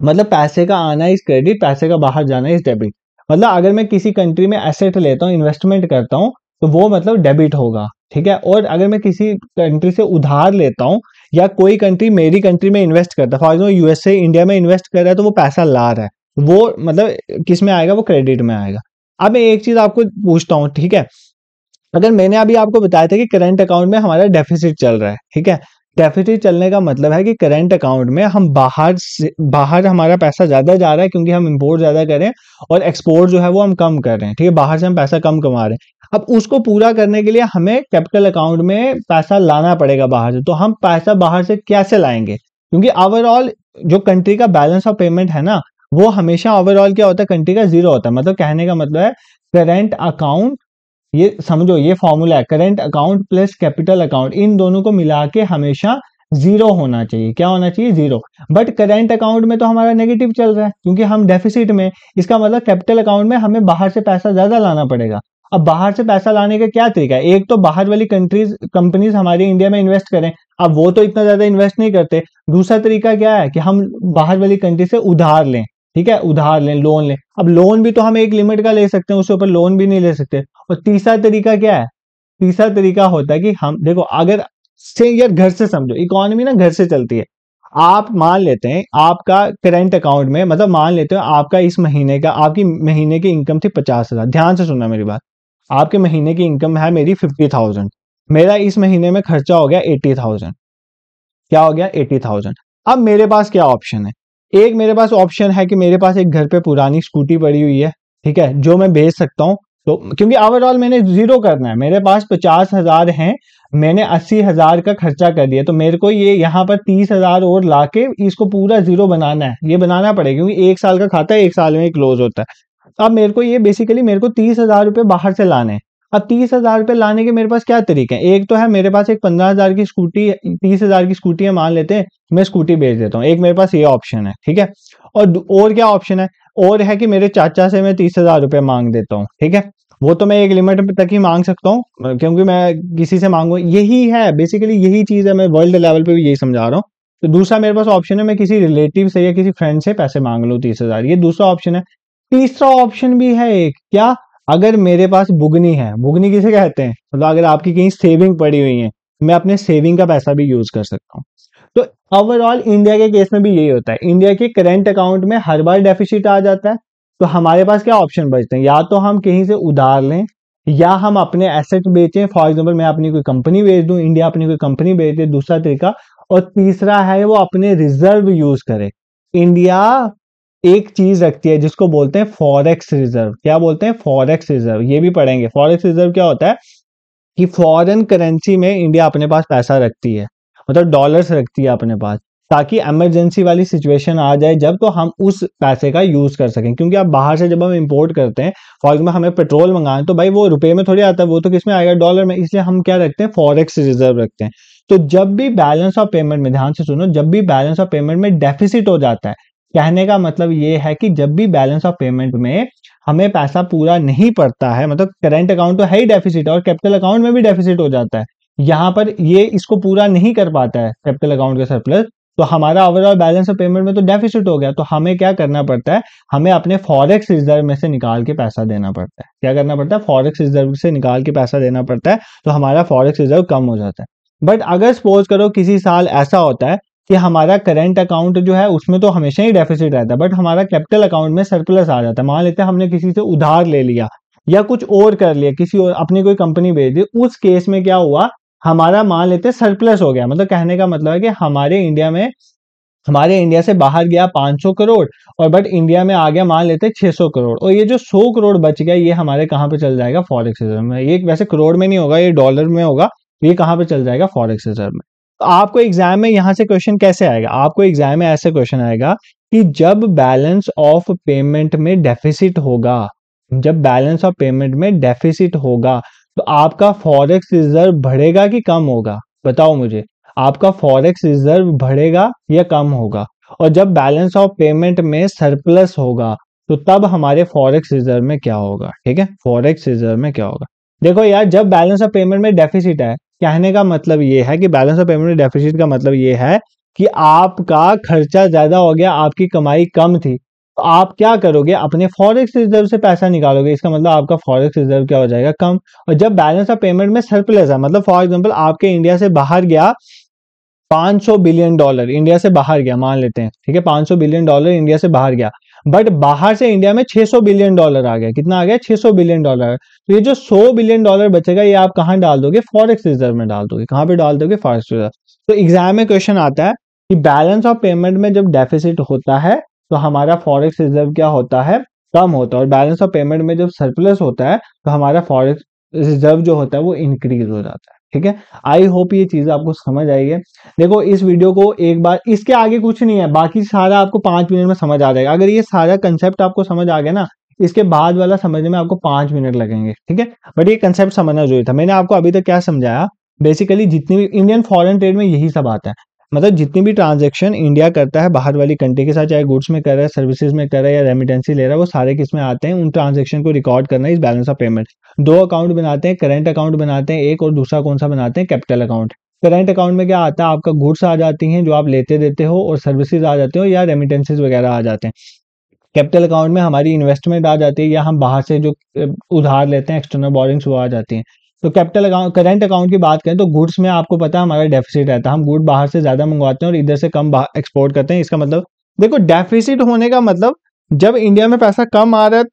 S1: मतलब पैसे का आना इज क्रेडिट पैसे का बाहर जाना इज डेबिट मतलब अगर मैं किसी कंट्री में एसेट लेता हूँ इन्वेस्टमेंट करता हूँ तो वो मतलब डेबिट होगा ठीक है और अगर मैं किसी कंट्री से उधार लेता हूँ या कोई कंट्री मेरी कंट्री में इन्वेस्ट करता है फॉर एग्जाम्पल यूएसए इंडिया में इन्वेस्ट कर रहा है तो वो पैसा ला रहा है वो मतलब किस में आएगा वो क्रेडिट में आएगा अब मैं एक चीज आपको पूछता हूँ ठीक है अगर मैंने अभी आपको बताया था कि करंट अकाउंट में हमारा डेफिसिट चल रहा है ठीक है डेफिसिट चलने का मतलब है कि करंट अकाउंट में हम बाहर से बाहर हमारा पैसा ज़्यादा जा रहा है क्योंकि हम इम्पोर्ट ज़्यादा करें और एक्सपोर्ट जो है वो हम कम कर रहे हैं ठीक है बाहर से हम पैसा कम कमा रहे हैं अब उसको पूरा करने के लिए हमें कैपिटल अकाउंट में पैसा लाना पड़ेगा बाहर से तो हम पैसा बाहर से कैसे लाएंगे क्योंकि ओवरऑल जो कंट्री का बैलेंस ऑफ पेमेंट है ना वो हमेशा ओवरऑल क्या होता है कंट्री का जीरो होता है मतलब कहने का मतलब है करेंट अकाउंट ये समझो ये फॉर्मूला है current account plus capital account इन दोनों को मिला के हमेशा जीरो होना चाहिए क्या होना चाहिए जीरो बट करेंट अकाउंट में तो हमारा नेगेटिव चल रहा है क्योंकि हम डेफिसिट में इसका मतलब कैपिटल अकाउंट में हमें बाहर से पैसा ज्यादा लाना पड़ेगा अब बाहर से पैसा लाने का क्या तरीका है एक तो बाहर वाली कंट्रीज कंपनीज हमारे इंडिया में इन्वेस्ट करें अब वो तो इतना ज्यादा इन्वेस्ट नहीं करते दूसरा तरीका क्या है कि हम बाहर वाली कंट्री से उधार लें ठीक है उधार लें लोन लें अब लोन भी तो हम एक लिमिट का ले सकते हैं उसके ऊपर लोन भी नहीं ले सकते और तो तीसरा तरीका क्या है तीसरा तरीका होता है कि हम देखो अगर से यार घर से समझो इकोनॉमी ना घर से चलती है आप मान लेते हैं आपका करेंट अकाउंट में मतलब मान लेते हो आपका इस महीने का आपकी महीने की इनकम थी पचास हजार ध्यान से सुनना मेरी बात आपके महीने की इनकम है मेरी फिफ्टी थाउजेंड मेरा इस महीने में खर्चा हो गया एट्टी थाउजेंड क्या हो गया एट्टी थाउजेंड अब मेरे पास क्या ऑप्शन है एक मेरे पास ऑप्शन है कि मेरे पास एक घर पे पुरानी स्कूटी पड़ी हुई है ठीक है जो मैं बेच सकता हूँ तो क्योंकि ओवरऑल मैंने जीरो करना है मेरे पास पचास हजार है मैंने अस्सी हजार का खर्चा कर दिया तो मेरे को ये यहाँ पर तीस हजार और ला के इसको पूरा जीरो बनाना है ये बनाना पड़ेगा क्योंकि एक साल का खाता एक साल में क्लोज होता है अब मेरे को ये बेसिकली मेरे को तीस हजार रुपये बाहर से लाने हैं अब तीस हजार रुपये लाने के मेरे पास क्या तरीके हैं एक तो है मेरे पास एक पंद्रह हजार की स्कूटी तीस हजार की स्कूटी है मान लेते हैं मैं स्कूटी बेच देता हूँ एक मेरे पास ये ऑप्शन है ठीक है और और क्या ऑप्शन है और है कि मेरे चाचा से मैं तीस हजार रुपये मांग देता हूँ ठीक है वो तो मैं एक लिमिट तक ही मांग सकता हूँ क्योंकि मैं किसी से मांगू यही है बेसिकली यही चीज़ है मैं वर्ल्ड लेवल पर भी यही समझा रहा हूँ तो दूसरा मेरे पास ऑप्शन है मैं किसी रिलेटिव से या किसी फ्रेंड से पैसे मांग लू तीस हजार ये दूसरा ऑप्शन है तीसरा ऑप्शन भी है एक क्या अगर मेरे पास बुगनी है बुगनी किसे कहते हैं मतलब अगर आपकी कहीं सेविंग पड़ी हुई है मैं अपने सेविंग का पैसा भी यूज कर सकता हूँ तो ओवरऑल इंडिया के केस में भी यही होता है इंडिया के करेंट अकाउंट में हर बार डेफिसिट आ जाता है तो हमारे पास क्या ऑप्शन बचते हैं या तो हम कहीं से उधार लें या हम अपने एसेट बेचें फॉर एग्जाम्पल मैं अपनी कोई कंपनी बेच दूं इंडिया अपनी कोई कंपनी बेच दे दूसरा तरीका और तीसरा है वो अपने रिजर्व यूज करे इंडिया एक चीज रखती है जिसको बोलते हैं फॉरेक्स रिजर्व क्या बोलते हैं फॉरेक्स रिजर्व ये भी पढ़ेंगे फॉरेक्स रिजर्व क्या होता है कि फॉरेन करेंसी में इंडिया अपने पास पैसा रखती है मतलब डॉलर्स रखती है अपने पास ताकि एमरजेंसी वाली सिचुएशन आ जाए जब तो हम उस पैसे का यूज कर सकें क्योंकि आप बाहर से जब हम इंपोर्ट करते हैं फॉर एग्जाम्पल हमें पेट्रोल मंगाए तो भाई वो रुपए में थोड़ी आता है वो तो किस में आएगा डॉलर में इसलिए हम क्या रखते हैं फॉरेक्स रिजर्व रखते हैं तो जब भी बैलेंस ऑफ पेमेंट में ध्यान से सुनो जब भी बैलेंस ऑफ पेमेंट में डेफिसिट हो जाता है कहने का मतलब ये है कि जब भी बैलेंस ऑफ पेमेंट में हमें पैसा पूरा नहीं पड़ता है मतलब करंट अकाउंट तो है ही डेफिसिट और कैपिटल अकाउंट में भी डेफिसिट हो जाता है यहाँ पर ये इसको पूरा नहीं कर पाता है कैपिटल अकाउंट का सरप्लस तो हमारा ओवरऑल बैलेंस ऑफ पेमेंट में तो डेफिसिट हो गया तो हमें क्या करना पड़ता है हमें अपने फॉरेक्स रिजर्व में से निकाल के पैसा देना पड़ता है क्या करना पड़ता है फॉरेक्स रिजर्व से निकाल के पैसा देना पड़ता है तो हमारा फॉरेक्स रिजर्व कम हो जाता है बट अगर सपोज करो किसी साल ऐसा होता है कि हमारा करंट अकाउंट जो है उसमें तो हमेशा ही डेफिसिट रहता है बट हमारा कैपिटल अकाउंट में सरप्लस आ जाता है मान लेते हैं हमने किसी से उधार ले लिया या कुछ और कर लिया किसी और अपनी कोई कंपनी भेज दी उस केस में क्या हुआ हमारा मान लेते सरप्लस हो गया मतलब कहने का मतलब है कि हमारे इंडिया में हमारे इंडिया से बाहर गया 500 करोड़ और बट इंडिया में आ गया मान लेते 600 करोड़ और ये जो 100 करोड़ बच गया ये हमारे कहाँ पे चल जाएगा फॉरेक्स रिजर्व में ये वैसे करोड़ में नहीं होगा ये डॉलर में होगा ये कहाँ पे चल जाएगा फॉरेक्स रिजर्व में आपको एग्जाम में यहां से क्वेश्चन कैसे आएगा आपको एग्जाम में ऐसे क्वेश्चन आएगा कि जब बैलेंस ऑफ पेमेंट में डेफिसिट होगा जब बैलेंस ऑफ पेमेंट में डेफिसिट होगा तो आपका फॉरेक्स रिजर्व बढ़ेगा कि कम होगा बताओ मुझे आपका फॉरेक्स रिजर्व बढ़ेगा या कम होगा और जब बैलेंस ऑफ पेमेंट में सरप्लस होगा तो तब हमारे फॉरेक्स रिजर्व में क्या होगा ठीक है फॉरेक्स रिजर्व में क्या होगा देखो यार जब बैलेंस ऑफ पेमेंट में डेफिसिट है कहने का मतलब ये है कि बैलेंस ऑफ पेमेंट डेफिसिट का मतलब ये है कि आपका खर्चा ज्यादा हो गया आपकी कमाई कम थी तो आप क्या करोगे अपने फॉरेक्स रिजर्व से पैसा निकालोगे इसका मतलब आपका फॉरेक्स रिजर्व क्या हो जाएगा कम और जब बैलेंस ऑफ पेमेंट में सरप्लस है मतलब फॉर एग्जाम्पल आपके इंडिया से बाहर गया 500 बिलियन डॉलर इंडिया से बाहर गया मान लेते हैं ठीक है 500 बिलियन डॉलर इंडिया से बाहर गया बट बाहर से इंडिया में 600 बिलियन डॉलर आ गया कितना आ गया 600 बिलियन डॉलर तो ये जो 100 बिलियन डॉलर बचेगा ये आप कहाँ डाल दोगे फॉरेक्स रिजर्व में डाल दोगे कहाँ पे डाल दोगे फॉरेक्स रिजर्व तो एग्जाम में क्वेश्चन आता है कि बैलेंस ऑफ पेमेंट में जब डेफिसिट होता है तो हमारा फॉरेक्स रिजर्व क्या होता है कम होता है और बैलेंस ऑफ पेमेंट में जब सरप्लस होता है तो हमारा फॉरेक्स रिजर्व जो होता है वो इंक्रीज हो जाता है ठीक है आई होप ये चीज आपको समझ आई है देखो इस वीडियो को एक बार इसके आगे कुछ नहीं है बाकी सारा आपको पांच मिनट में समझ आ जाएगा अगर ये सारा कंसेप्ट आपको समझ आ गया ना इसके बाद वाला समझने में आपको पांच मिनट लगेंगे ठीक है बट ये कंसेप्ट समझना जरूरी था मैंने आपको अभी तक क्या समझाया बेसिकली जितनी भी इंडियन फॉरेन ट्रेड में यही सब आता है मतलब जितनी भी ट्रांजेक्शन इंडिया करता है बाहर वाली कंट्री के साथ चाहे गुड्स में कर रहा है सर्विसेज में कर रहा है या रेमिटेंसी ले रहा है वो सारे किस में आते हैं उन ट्रांजेक्शन को रिकॉर्ड करना इस बैलेंस ऑफ पेमेंट दो अकाउंट बनाते हैं करेंट अकाउंट बनाते हैं एक और दूसरा कौन सा बनाते हैं कैपिटल अकाउंट करेंट अकाउंट में क्या आता है आपका गुड्स आ जाती हैं जो आप लेते देते हो और सर्विसेज आ जाते हो या रेमिटेंसेज वगैरह आ जाते हैं कैपिटल अकाउंट में हमारी इन्वेस्टमेंट आ जाती है या हम बाहर से जो उधार लेते हैं एक्सटर्नल बॉरिंग्स वो आ जाती हैं तो कैपिटल अकाउंट करेंट अकाउंट की बात करें तो गुड्स में आपको पता है हमारा डेफिसिट रहता है हम गुड बाहर से ज्यादा मंगवाते हैं और इधर से कम एक्सपोर्ट करते हैं इसका मतलब देखो डेफिसिट होने का मतलब जब इंडिया में पैसा कम आ रहा है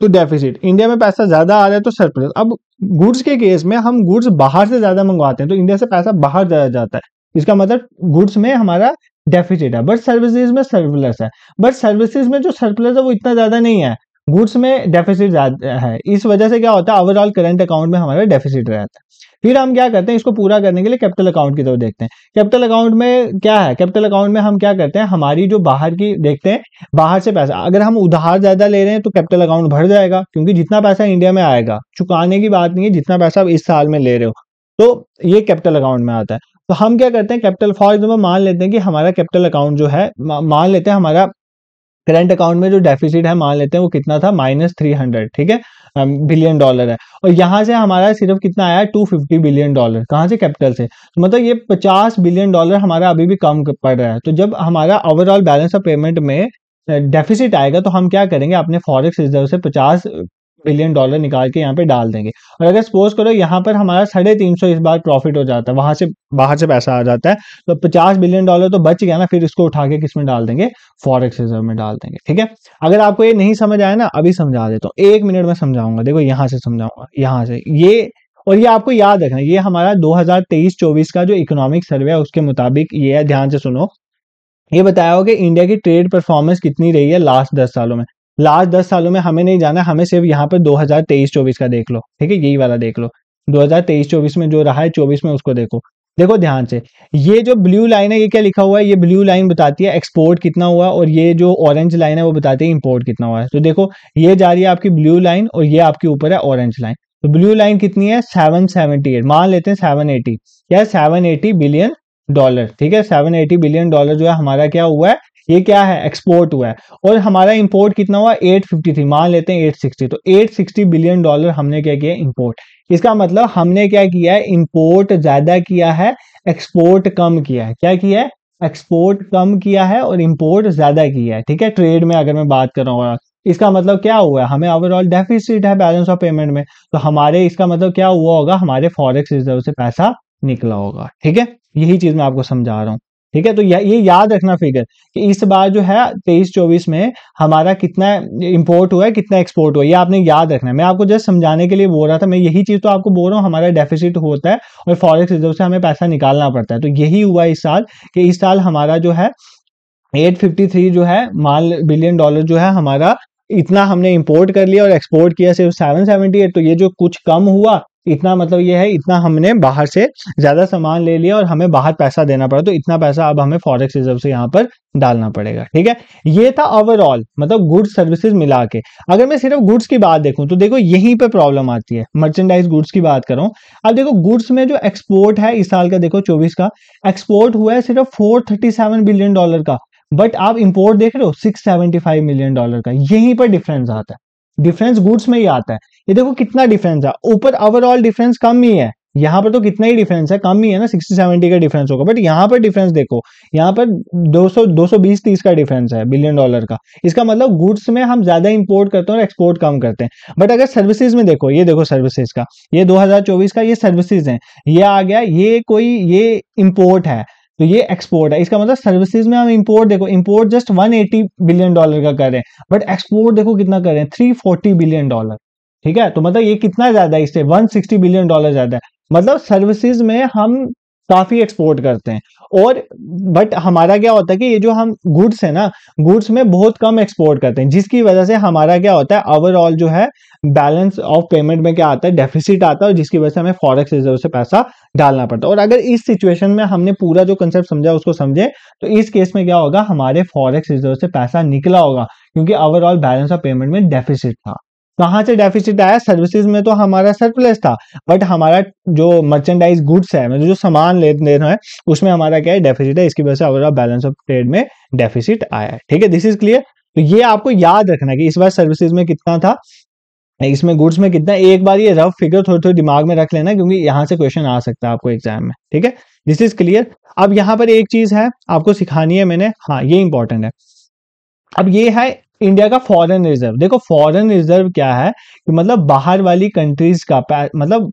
S1: तो डेफिसिट इंडिया में पैसा ज्यादा आ रहा है तो सरप्लस अब गुड्स के केस में हम गुड्स बाहर से ज्यादा मंगवाते हैं तो इंडिया से पैसा बाहर ज्यादा जाता है इसका मतलब गुड्स में हमारा डेफिसिट है बट सर्विसेज में सरप्लस है बट सर्विसेज में जो सरप्लस है वो इतना ज्यादा नहीं है गुड्स में डेफिसिट है इस वजह से क्या होता है ओवरऑल करंट अकाउंट में हमारा डेफिसिट रहता है फिर हम क्या करते हैं इसको पूरा करने के लिए कैपिटल अकाउंट की तरफ देखते हैं कैपिटल अकाउंट में क्या है कैपिटल अकाउंट में हम क्या करते हैं हमारी जो बाहर की देखते हैं बाहर से पैसा अगर हम उधार ज्यादा ले रहे हैं तो कैपिटल अकाउंट भर जाएगा क्योंकि जितना पैसा इंडिया में आएगा चुकाने की बात नहीं है जितना पैसा आप इस साल में ले रहे हो तो ये कैपिटल अकाउंट में आता है तो हम क्या करते हैं कैपिटल फॉर एग्जाम्पल मान लेते हैं कि हमारा कैपिटल अकाउंट जो है मान लेते हैं हमारा करंट अकाउंट में जो डेफिसिट है मान लेते हैं वो कितना था माइनस थ्री हंड्रेड ठीक है बिलियन डॉलर है और यहाँ से हमारा सिर्फ कितना आया टू फिफ्टी बिलियन डॉलर कहाँ से कैपिटल से तो मतलब ये पचास बिलियन डॉलर हमारा अभी भी कम पड़ रहा है तो जब हमारा ओवरऑल बैलेंस ऑफ पेमेंट में डेफिसिट आएगा तो हम क्या करेंगे अपने फॉरेक्स रिजर्व से पचास बिलियन डॉलर निकाल के यहाँ पे डाल देंगे और अगर सपोज करो यहाँ पर हमारा साढ़े तीन सौ इस बार प्रॉफिट हो जाता है वहां से बाहर से पैसा आ जाता है तो पचास बिलियन डॉलर तो बच गया ना फिर इसको उठा के किस में डाल देंगे फॉरेक्स रिजर्व में डाल देंगे ठीक है अगर आपको ये नहीं समझ आया ना अभी समझा देता हूँ एक मिनट में समझाऊंगा देखो यहाँ से समझाऊंगा यहाँ से ये और ये आपको याद रखना ये हमारा 2023-24 का जो इकोनॉमिक सर्वे है उसके मुताबिक ये है ध्यान से सुनो ये बताया हो कि इंडिया की ट्रेड परफॉर्मेंस कितनी रही है लास्ट दस सालों में लास्ट दस सालों में हमें नहीं जाना हमें सिर्फ यहाँ पर तेईस चौबीस का देख लो ठीक है यही वाला देख लो तेईस चौबीस में जो रहा है चौबीस में उसको देखो देखो ध्यान से ये जो ब्लू लाइन है ये क्या लिखा हुआ है ये ब्लू लाइन बताती है एक्सपोर्ट कितना हुआ और ये जो ऑरेंज लाइन है वो बताती है इंपोर्ट कितना हुआ है तो देखो ये जा रही है आपकी ब्लू लाइन और ये आपके ऊपर है ऑरेंज लाइन तो ब्लू लाइन कितनी है सेवन सेवनटी एट मान लेते हैं सेवन एटी या सेवन एटी बिलियन डॉलर ठीक है सेवन एटी बिलियन डॉलर जो है हमारा क्या हुआ है ये क्या है एक्सपोर्ट हुआ है और हमारा इंपोर्ट कितना हुआ एट फिफ्टी थ्री मान लेते हैं एट सिक्सटी तो एट सिक्सटी बिलियन डॉलर हमने क्या किया इंपोर्ट इसका मतलब हमने क्या किया है इंपोर्ट ज्यादा किया है एक्सपोर्ट कम किया है क्या किया है एक्सपोर्ट कम किया है और इंपोर्ट ज्यादा किया है ठीक है ट्रेड में अगर मैं बात कर रहा हूँ इसका मतलब क्या हुआ हमें ओवरऑल डेफिसिट है बैलेंस ऑफ पेमेंट में तो हमारे इसका मतलब क्या हुआ होगा हमारे फॉरेक्स रिजर्व से पैसा निकला होगा ठीक है यही चीज मैं आपको समझा रहा हूँ ठीक है तो या, ये याद रखना फिगर कि इस बार जो है तेईस चौबीस में हमारा कितना इंपोर्ट हुआ है कितना एक्सपोर्ट हुआ है ये आपने याद रखना है मैं आपको जस्ट समझाने के लिए बोल रहा था मैं यही चीज तो आपको बोल रहा हूँ हमारा डेफिसिट होता है और फॉरेक्स रिजर्व से हमें पैसा निकालना पड़ता है तो यही हुआ इस साल कि इस साल हमारा जो है एट जो है माल बिलियन डॉलर जो है हमारा इतना हमने इंपोर्ट कर लिया और एक्सपोर्ट किया सिर्फ सेवन तो ये जो कुछ कम हुआ इतना मतलब ये है इतना हमने बाहर से ज्यादा सामान ले लिया और हमें बाहर पैसा देना पड़ा तो इतना पैसा अब हमें फॉरेक्स रिजर्व से यहाँ पर डालना पड़ेगा ठीक है ये था ओवरऑल मतलब गुड्स सर्विसेज मिला के अगर मैं सिर्फ गुड्स की बात देखूं तो देखो यहीं पर प्रॉब्लम आती है मर्चेंडाइज गुड्स की बात करूं अब देखो गुड्स में जो एक्सपोर्ट है इस साल का देखो चौबीस का एक्सपोर्ट हुआ है सिर्फ four thirty seven billion dollar का बट आप इंपोर्ट देख रहे हो six seventy five million dollar का यहीं पर डिफरेंस आता है डिफरेंस गुड्स में ही आता है ये देखो कितना डिफरेंस है ऊपर ओवरऑल डिफरेंस कम ही है यहाँ पर तो कितना ही डिफरेंस है कम ही है ना 60 70 का डिफरेंस होगा बट यहाँ पर डिफरेंस देखो यहाँ पर 200 220 30 का डिफरेंस है बिलियन डॉलर का इसका मतलब गुड्स में हम ज्यादा इंपोर्ट करते हैं और एक्सपोर्ट कम करते हैं बट अगर सर्विसेज में देखो ये देखो सर्विसेज का ये 2024 का ये सर्विसेज है ये आ गया ये कोई ये इंपोर्ट है तो ये एक्सपोर्ट है इसका मतलब सर्विसेज में हम इंपोर्ट देखो इंपोर्ट जस्ट 180 बिलियन डॉलर का कर रहे हैं बट एक्सपोर्ट देखो कितना कर रहे हैं 340 बिलियन डॉलर ठीक है तो मतलब ये कितना ज्यादा है इससे 160 बिलियन डॉलर ज्यादा है मतलब सर्विसेज में हम काफी एक्सपोर्ट करते हैं और बट हमारा क्या होता है कि ये जो हम गुड्स है ना गुड्स में बहुत कम एक्सपोर्ट करते हैं जिसकी वजह से हमारा क्या होता है ओवरऑल जो है बैलेंस ऑफ पेमेंट में क्या आता है डेफिसिट आता है और जिसकी वजह से हमें फॉरेक्स रिजर्व से पैसा डालना पड़ता है और अगर इस सिचुएशन में हमने पूरा जो कंसेप्ट समझा उसको समझे तो इस केस में क्या होगा हमारे फॉरेक्स रिजर्व से पैसा निकला होगा क्योंकि ओवरऑल बैलेंस ऑफ पेमेंट में डेफिसिट था कहाँ से डेफिसिट आया सर्विसेज में तो हमारा सरप्लस था बट हमारा जो मर्चेंडाइज गुड्स है मतलब जो सामान ले देना है उसमें हमारा क्या है डेफिसिट है इसकी वजह से हमारा बैलेंस ऑफ ट्रेड में डेफिसिट आया है ठीक है दिस इज क्लियर तो ये आपको याद रखना कि इस बार सर्विसेज में कितना था इसमें गुड्स में कितना एक बार ये रफ फिगर थोड़ी थोड़ी दिमाग में रख लेना क्योंकि यहाँ से क्वेश्चन आ सकता है आपको एग्जाम में ठीक है दिस इज क्लियर अब यहाँ पर एक चीज है आपको सिखानी है मैंने हाँ ये इंपॉर्टेंट है अब ये है इंडिया का फॉरेन रिजर्व देखो फॉरेन रिजर्व क्या है कि मतलब बाहर वाली कंट्रीज का मतलब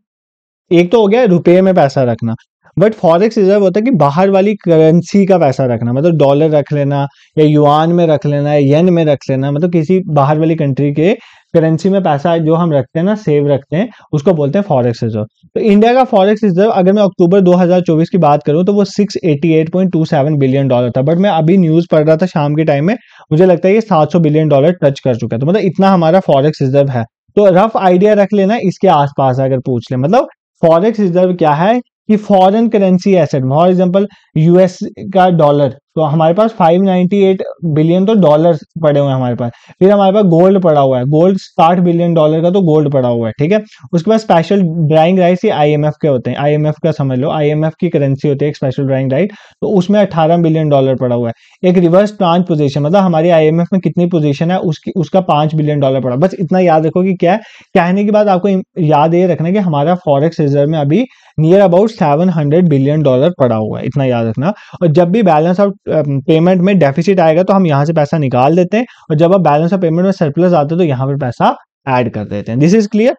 S1: एक तो हो गया रुपये में पैसा रखना बट फॉरेक्स रिजर्व होता है कि बाहर वाली करेंसी का पैसा रखना मतलब डॉलर रख लेना या युआन में रख लेना या येन में रख लेना मतलब किसी बाहर वाली कंट्री के करेंसी में पैसा जो हम रखते हैं ना सेव रखते हैं उसको बोलते हैं फॉरेक्स रिजर्व तो इंडिया का फॉरेक्स रिजर्व अगर मैं अक्टूबर 2024 की बात करूं तो वो 688.27 बिलियन डॉलर था बट मैं अभी न्यूज पढ़ रहा था शाम के टाइम में मुझे लगता है ये 700 बिलियन डॉलर टच कर चुका है तो मतलब इतना हमारा फॉरेक्स रिजर्व है तो रफ आइडिया रख लेना इसके आसपास अगर पूछ ले मतलब फॉरेक्स रिजर्व क्या है कि foreign currency asset for example US का डॉलर तो हमारे पास 598 बिलियन तो डॉलर पड़े हुए हैं हमारे पास फिर हमारे पास गोल्ड पड़ा हुआ है गोल्ड साठ बिलियन डॉलर का तो गोल्ड पड़ा हुआ है ठीक है उसके बाद स्पेशल ड्राइंग राइट्स ही आईएमएफ के होते हैं आईएमएफ का समझ लो आईएमएफ की करेंसी होती है एक स्पेशल ड्राइंग राइट तो उसमें अठारह बिलियन डॉलर पड़ा हुआ है एक रिवर्स पांच पोजिशन मतलब हमारी आई में कितनी पोजिशन है उसकी उसका पांच बिलियन डॉलर पड़ा बस इतना याद रखो कि क्या है कहने के बाद आपको याद ये रखना कि हमारा फॉरेक्स रिजर्व में अभी near about seven hundred billion dollar पड़ा हुआ है इतना याद रखना और जब भी बैलेंस ऑफ पेमेंट में डेफिसिट आएगा तो हम यहाँ से पैसा निकाल देते हैं और जब आप बैलेंस ऑफ पेमेंट में सरप्लस आते हैं तो यहाँ पर पैसा ऐड कर देते हैं दिस इज क्लियर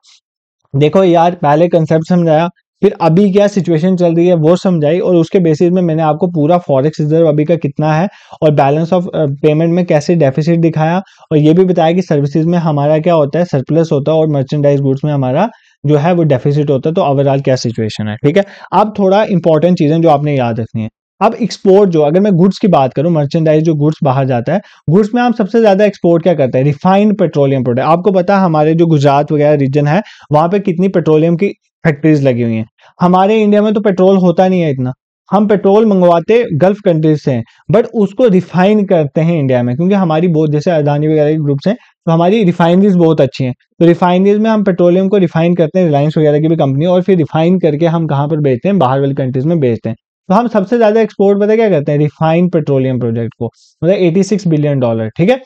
S1: देखो यार पहले कंसेप्ट समझाया फिर अभी क्या सिचुएशन चल रही है वो समझाई और उसके बेसिस में मैंने आपको पूरा फॉरेक्स रिजर्व अभी का कितना है और बैलेंस ऑफ पेमेंट में कैसे डेफिसिट दिखाया और ये भी बताया कि सर्विसेज में हमारा क्या होता है सरप्लस होता है और मर्चेंडाइज गुड्स में हमारा जो है वो डेफिसिट होता है तो ओवरऑल क्या सिचुएशन है ठीक है अब थोड़ा इंपॉर्टेंट चीजें जो आपने याद रखनी है अब एक्सपोर्ट जो अगर मैं गुड्स की बात करूं मर्चेंडाइज जो गुड्स बाहर जाता है गुड्स में आप सबसे ज्यादा एक्सपोर्ट क्या करते हैं रिफाइंड पेट्रोलियम प्रोडक्ट आपको पता है हमारे जो गुजरात वगैरह रीजन है वहां पे कितनी पेट्रोलियम की फैक्ट्रीज लगी हुई हैं हमारे इंडिया में तो पेट्रोल होता नहीं है इतना हम पेट्रोल मंगवाते गल्फ कंट्रीज से हैं बट उसको रिफाइन करते हैं इंडिया में क्योंकि हमारी बहुत जैसे अदानी वगैरह के ग्रुप्स हैं तो हमारी रिफाइनरीज बहुत अच्छी हैं तो रिफाइनरीज में हम पेट्रोलियम को रिफाइन करते हैं रिलायंस वगैरह की भी कंपनी और फिर रिफाइन करके हम कहाँ पर बेचते हैं बाहर वाली कंट्रीज में बेचते हैं तो हम सबसे ज्यादा एक्सपोर्ट पता क्या करते हैं रिफाइन पेट्रोलियम प्रोजेक्ट को मतलब सिक्स बिलियन डॉलर ठीक है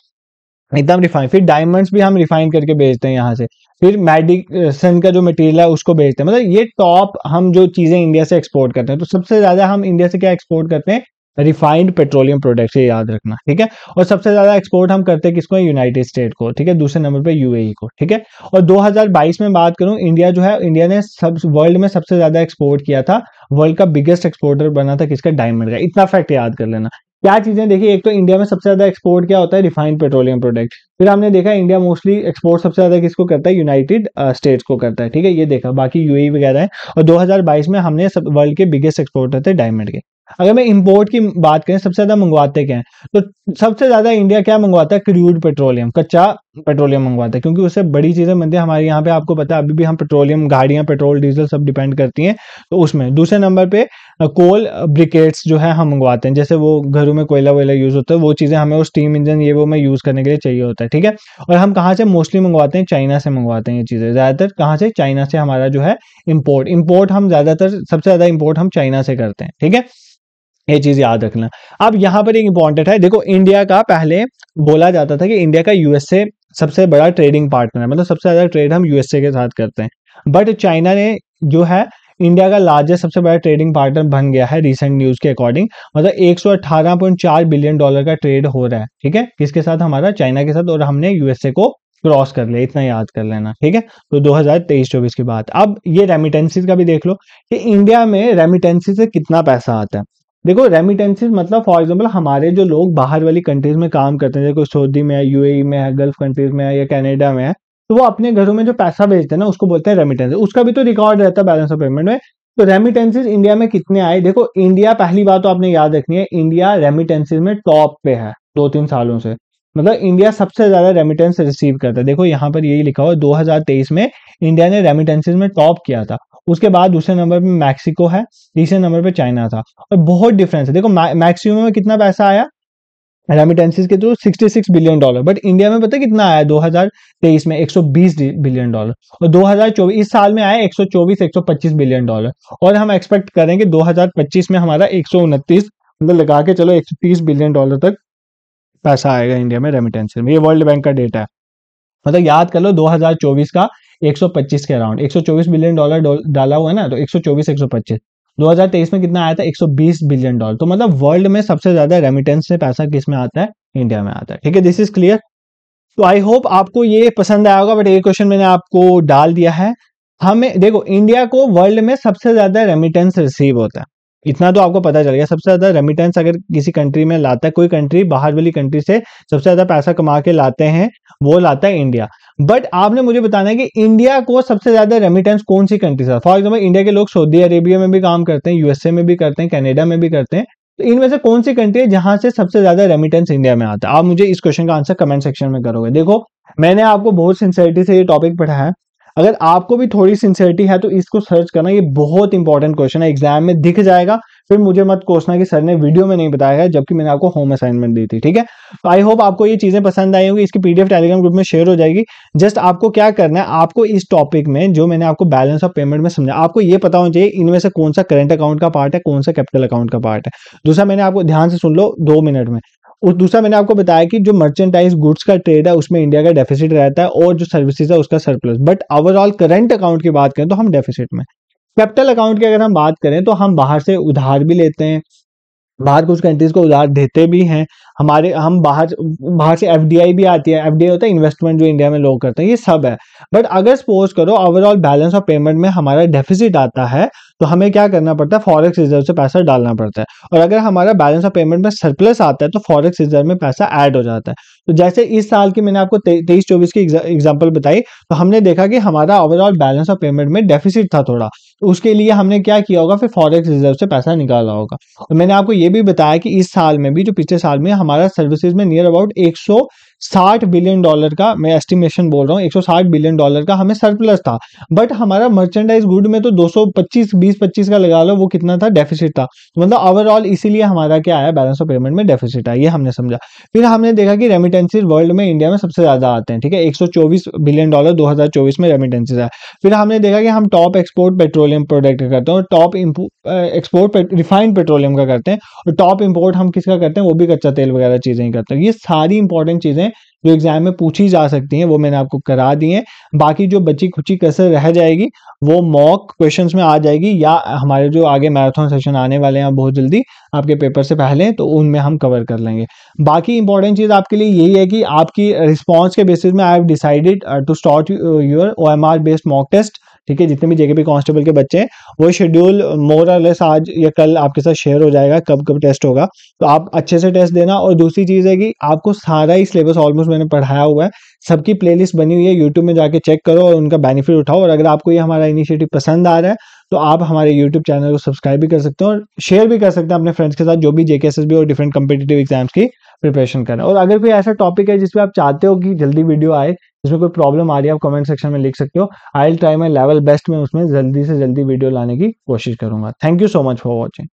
S1: एकदम रिफाइन फिर डायमंड्स भी हम रिफाइन करके बेचते हैं यहाँ से फिर मेडिसन का जो मटेरियल है उसको बेचते हैं मतलब ये टॉप हम जो चीज़ें इंडिया से एक्सपोर्ट करते हैं तो सबसे ज़्यादा हम इंडिया से क्या एक्सपोर्ट करते हैं रिफाइंड पेट्रोलियम प्रोडक्ट ये याद रखना ठीक है और सबसे ज्यादा एक्सपोर्ट हम करते किसको यूनाइटेड स्टेट को ठीक है दूसरे नंबर पे यूएई e को ठीक है और 2022 में बात करूं इंडिया जो है इंडिया ने सब वर्ल्ड में सबसे ज्यादा एक्सपोर्ट किया था वर्ल्ड का बिगेस्ट एक्सपोर्टर बना था किसका डायमंड का इतना फैक्ट याद कर लेना क्या चीजें देखिए एक तो इंडिया में सबसे ज्यादा एक्सपोर्ट क्या होता है रिफाइंड पेट्रोलियम प्रोडक्ट फिर हमने देखा इंडिया मोस्टली एक्सपोर्ट सबसे ज्यादा किसको करता है यूनाइटेड स्टेट्स uh, को करता है ठीक है ये देखा बाकी यूएई e वगैरह है और 2022 में हमने सब वर्ल्ड के बिगेस्ट एक्सपोर्टर थे डायमंड के अगर मैं इम्पोर्ट की बात करें सबसे ज्यादा मंगवाते क्या हैं तो सबसे ज्यादा इंडिया क्या मंगवाता है क्रूड पेट्रोलियम कच्चा पेट्रोलियम मंगवाता है क्योंकि उससे बड़ी चीजें बनती है हमारे यहाँ पे आपको पता है अभी भी हम पेट्रोलियम गाड़ियां पेट्रोल डीजल सब डिपेंड करती हैं तो उसमें दूसरे नंबर पे कोल ब्रिकेट्स जो है हम मंगवाते हैं जैसे वो घरों में कोयला वोयला यूज होता है वो चीजें हमें उस स्टीम इंजन ये वो में यूज करने के लिए चाहिए होता है ठीक है और हम कहाँ से मोस्टली मंगवाते हैं चाइना से मंगवाते हैं ये चीजें ज्यादातर कहाँ से चाइना से हमारा जो है इम्पोर्ट इम्पोर्ट हम ज्यादातर सबसे ज्यादा इम्पोर्ट हम चाइना से करते हैं ठीक है ये चीज याद रखना अब यहाँ पर एक इंपॉर्टेंट है देखो इंडिया का पहले बोला जाता था कि इंडिया का यूएसए सबसे बड़ा ट्रेडिंग पार्टनर है मतलब सबसे ज्यादा ट्रेड हम यूएसए के साथ करते हैं बट चाइना ने जो है इंडिया का लार्जेस्ट सबसे बड़ा ट्रेडिंग पार्टनर बन गया है रिसेंट न्यूज के अकॉर्डिंग मतलब एक बिलियन डॉलर का ट्रेड हो रहा है ठीक है किसके साथ हमारा चाइना के साथ और हमने यूएसए को क्रॉस कर लिया इतना याद कर लेना ठीक है तो 2023-24 की बात अब ये रेमिटेंसीज का भी देख लो कि इंडिया में रेमिटेंसी से कितना पैसा आता है देखो रेमिटेंसेज मतलब फॉर एग्जांपल हमारे जो लोग बाहर वाली कंट्रीज में काम करते हैं जैसे कोई सऊदी में है यूएई e में है गल्फ कंट्रीज में है या कनाडा में है तो वो अपने घरों में जो पैसा भेजते हैं ना उसको बोलते हैं रेमिटेंस उसका भी तो रिकॉर्ड रहता है बैलेंस ऑफ पेमेंट में तो रेमिटेंसेज इंडिया में कितने आए देखो इंडिया पहली बात तो आपने याद रखनी है इंडिया रेमिटेंसेज में टॉप पे है दो तीन सालों से मतलब इंडिया सबसे ज्यादा रेमिटेंस रिसीव करता है देखो यहाँ पर यही लिखा हुआ 2023 में इंडिया ने रेमिटेंसेज में टॉप किया था उसके बाद दूसरे नंबर पे मैक्सिको है तीसरे नंबर पे चाइना था और बहुत डिफरेंस है देखो मैक्सिको में कितना पैसा आया रेमिटेंसिस के through six billion dollar but India में पता कितना आया 2023 में 120 बिलियन डॉलर और 2024 इस साल में आया 124 125 बिलियन डॉलर और हम एक्सपेक्ट करें कि 2025 में हमारा एक मतलब लगा के चलो तीस बिलियन डॉलर तक पैसा आएगा इंडिया में रेमिटेंसिस में ये वर्ल्ड बैंक का डेटा है मतलब याद कर लो 2024 का 125 के अराउंड 124 बिलियन डॉलर डाला हुआ है ना तो 124 125 दो में कितना आया था 120 बिलियन डॉलर तो मतलब वर्ल्ड में सबसे ज्यादा रेमिटेंस से पैसा किस में आता है इंडिया में आता है ठीक है दिस इज क्लियर तो आई होप आपको ये पसंद आया होगा बट ये क्वेश्चन मैंने आपको डाल दिया है हमें देखो इंडिया को वर्ल्ड में सबसे ज्यादा रेमिटेंस रिसीव होता है इतना तो आपको पता चल गया सबसे ज़्यादा रेमिटेंस अगर किसी कंट्री में लाता है कोई कंट्री बाहर वाली कंट्री से सबसे ज़्यादा पैसा कमा के लाते हैं वो लाता है इंडिया बट आपने मुझे बताना है कि इंडिया को सबसे ज़्यादा रेमिटेंस कौन सी कंट्री से फॉर एग्जाम्पल इंडिया के लोग सऊदी अरेबिया में भी काम करते हैं यूएसए में भी करते हैं कैनेडा में भी करते हैं तो इनमें से कौन सी कंट्री है जहां से सबसे ज्यादा रेमिटेंस इंडिया में आता है आप मुझे इस क्वेश्चन का आंसर कमेंट सेक्शन में करोगे देखो मैंने आपको बहुत सिंसियरिटी से ये टॉपिक पढ़ाया अगर आपको भी थोड़ी सिंसियरिटी है तो इसको सर्च करना ये बहुत इंपॉर्टेंट क्वेश्चन है एग्जाम में दिख जाएगा फिर मुझे मत कोसना कि सर ने वीडियो में नहीं बताया है जबकि मैंने आपको होम असाइनमेंट दी थी ठीक है आई होप आपको ये चीजें पसंद आई होंगी इसकी पीडीएफ टेलीग्राम ग्रुप में शेयर हो जाएगी जस्ट आपको क्या करना है आपको इस टॉपिक में जो मैंने आपको बैलेंस ऑफ पेमेंट में समझा आपको ये पता होना चाहिए इनमें से कौन सा करंट अकाउंट का पार्ट है कौन सा कैपिटल अकाउंट का पार्ट है दूसरा मैंने आपको ध्यान से सुन लो दो मिनट में उस दूसरा मैंने आपको बताया कि जो मर्चेंडाइज गुड्स का ट्रेड है उसमें इंडिया का डेफिसिट रहता है और जो सर्विसेज है उसका surplus but overall current account की बात करें तो हम डेफिसिट में कैपिटल अकाउंट की अगर हम बात करें तो हम बाहर से उधार भी लेते हैं बाहर कुछ कंट्रीज को उधार देते भी हैं हमारे हम बाहर बाहर से एफडीआई भी आती है एफडीआई होता है इन्वेस्टमेंट जो इंडिया में लोग करते हैं ये सब है बट अगर सपोज करो ओवरऑल बैलेंस ऑफ पेमेंट में हमारा डेफिसिट आता है तो हमें क्या करना पड़ता है फॉरेक्स रिजर्व से पैसा डालना पड़ता है और अगर हमारा बैलेंस ऑफ पेमेंट में सरप्लस आता है तो फॉरेक्स रिजर्व में पैसा ऐड हो जाता है तो जैसे इस साल की मैंने आपको तेईस चौबीस की एग्जाम्पल बताई तो हमने देखा कि हमारा ओवरऑल बैलेंस ऑफ पेमेंट में डेफिसिट था थोड़ा तो उसके लिए हमने क्या किया होगा फिर फॉरेक्स रिजर्व से पैसा निकाला होगा और तो मैंने आपको ये भी बताया कि इस साल में भी जो पिछले साल में हमारा सर्विसेज में नियर अबाउट एक साठ बिलियन डॉलर का मैं एस्टिमेशन बोल रहा हूँ 160 बिलियन डॉलर का हमें सरप्लस था बट हमारा मर्चेंडाइज गुड में तो 225 20 25 का लगा लो वो कितना था डेफिसिट था तो मतलब ओवरऑल इसीलिए हमारा क्या आया बैलेंस ऑफ पेमेंट में डेफिसिट आया ये हमने समझा फिर हमने देखा कि रेमिटेंसीज वर्ल्ड में इंडिया में सबसे ज्यादा आते हैं ठीक है एक बिलियन डॉलर दो में रेमिटेंसीज आया फिर हमने देखा कि हम टॉप एक्सपोर्ट पेट्रोलियम प्रोडक्ट का करते हैं और टॉप एक्सपोर्ट रिफाइंड पेट्रोलियम का करते हैं और टॉप इम्पोर्ट हम किसका करते हैं वो भी कच्चा तेल वगैरह चीजें करते हैं ये सारी इंपॉर्टेंट चीजें जो एग्जाम में पूछी जा सकती हैं वो मैंने आपको करा दी हैं बाकी जो बची खुची कसर रह जाएगी वो मॉक क्वेश्चंस में आ जाएगी या हमारे जो आगे मैराथन सेशन आने वाले हैं बहुत जल्दी आपके पेपर से पहले तो उनमें हम कवर कर लेंगे बाकी इंपॉर्टेंट चीज़ आपके लिए यही है कि आपकी रिस्पॉन्स के बेसिस में I have decided to start your O M R based mock test ठीक है जितने भी जेके कांस्टेबल के बच्चे हैं वो शेड्यूल मोर लेस आज या कल आपके साथ शेयर हो जाएगा कब कब टेस्ट होगा तो आप अच्छे से टेस्ट देना और दूसरी चीज़ है कि आपको सारा ही सिलेबस ऑलमोस्ट मैंने पढ़ाया हुआ है सबकी प्लेलिस्ट बनी हुई है यूट्यूब में जाके चेक करो और उनका बेनिफिट उठाओ और अगर आपको ये हमारा इनिशिएटिव पसंद आ रहा है तो आप हमारे यूट्यूब चैनल को सब्सक्राइब भी कर सकते हैं और शेयर भी कर सकते हैं अपने फ्रेंड्स के साथ जो भी जेके और डिफरेंट कम्पिटेटिव एग्जाम्स की प्रिपरेशन करें और अगर कोई ऐसा टॉपिक है जिसमें आप चाहते हो कि जल्दी वीडियो आए जिसमें कोई प्रॉब्लम आ रही है आप कमेंट सेक्शन में लिख सकते हो I try my level best में उसमें जल्दी से जल्दी वीडियो लाने की कोशिश करूंगा thank you so much for watching